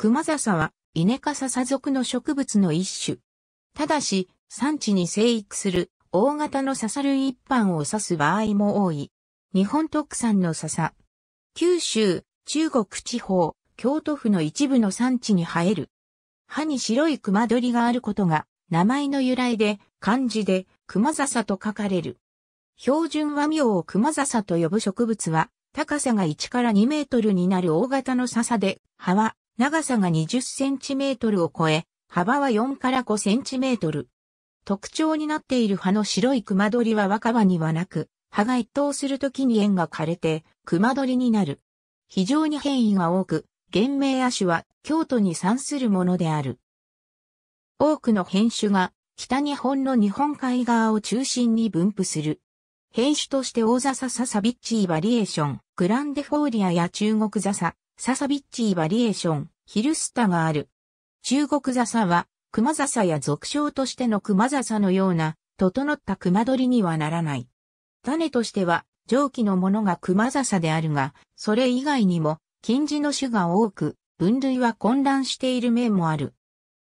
熊笹は、イネ笹属の植物の一種。ただし、産地に生育する大型の笹類一般を指す場合も多い。日本特産の笹。九州、中国地方、京都府の一部の産地に生える。歯に白い熊鳥があることが、名前の由来で、漢字で、熊笹と書かれる。標準和名を熊笹と呼ぶ植物は、高さが1から2メートルになる大型の笹で、葉は長さが20センチメートルを超え、幅は4から5センチメートル。特徴になっている葉の白い熊鳥は若葉にはなく、葉が一等するときに縁が枯れて、熊鳥になる。非常に変異が多く、原名亜種は京都に産するものである。多くの変種が北日本の日本海側を中心に分布する。変種として大笹ササビッチーバリエーション、グランデフォーリアや中国笹、ササビッチーバリエーション、ヒルスタがある。中国笹は、熊笹や俗称としての熊笹のような、整った熊取にはならない。種としては、上記のものが熊笹であるが、それ以外にも、近似の種が多く、分類は混乱している面もある。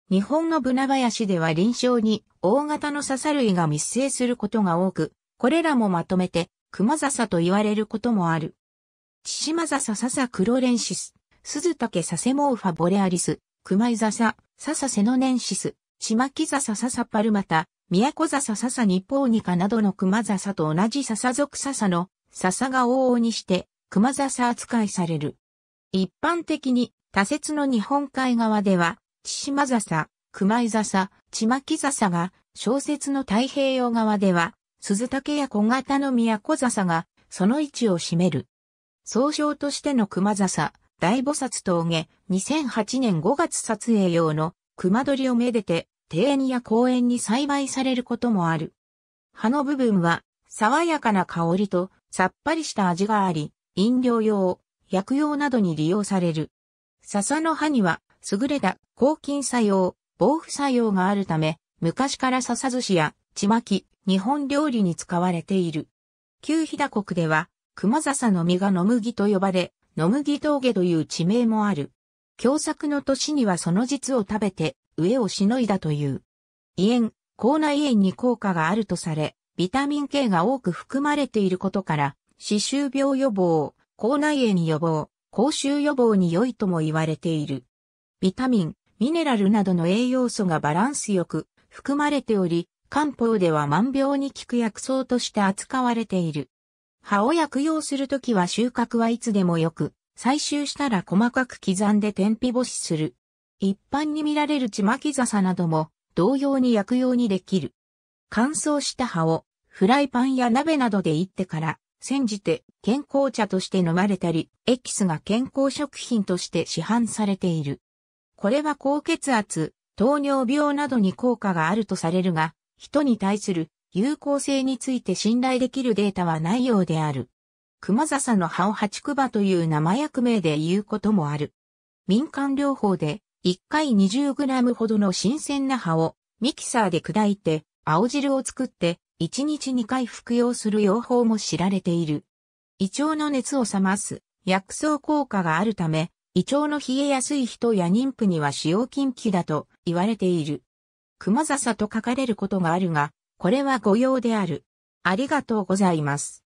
日本のブナ林では臨床に大型の笹類が密生することが多く、これらもまとめて熊笹と言われることもある。千島笹笹黒ロレンシス、鈴竹笹モーファボレアリス、熊井笹、笹セノネンシス、島木笹笹パルマタ、宮古笹笹日報ニカなどの熊笹と同じ笹属笹の笹が往々にして熊笹扱いされる。一般的に多節の日本海側では、千島笹、熊井笹、千牧笹が、小説の太平洋側では、鈴竹や小型の宮古笹が、その位置を占める。総称としての熊笹、大菩薩峠、2008年5月撮影用の熊鳥をめでて、庭園や公園に栽培されることもある。葉の部分は、爽やかな香りと、さっぱりした味があり、飲料用、薬用などに利用される。笹の葉には、優れた抗菌作用、防腐作用があるため、昔から笹寿司やちまき、日本料理に使われている。旧飛騨国では、熊笹の実が野麦と呼ばれ、野麦峠という地名もある。凶作の年にはその実を食べて、飢えをしのいだという。胃炎、口内炎に効果があるとされ、ビタミン K が多く含まれていることから、歯周病予防、口内炎予防、口臭予防に良いとも言われている。ビタミン、ミネラルなどの栄養素がバランスよく含まれており、漢方では万病に効く薬草として扱われている。葉を薬用するときは収穫はいつでもよく、採集したら細かく刻んで天日干しする。一般に見られるちまき笹なども同様に薬用にできる。乾燥した葉をフライパンや鍋などで煎ってから煎じて健康茶として飲まれたり、エキスが健康食品として市販されている。これは高血圧、糖尿病などに効果があるとされるが、人に対する有効性について信頼できるデータはないようである。熊笹の葉を八ク葉という生薬名で言うこともある。民間療法で1回 20g ほどの新鮮な葉をミキサーで砕いて青汁を作って1日2回服用する用法も知られている。胃腸の熱を冷ます薬草効果があるため胃腸の冷えやすい人や妊婦には使用禁忌だと言われている。熊笹と書かれることがあるが、これは御用である。ありがとうございます。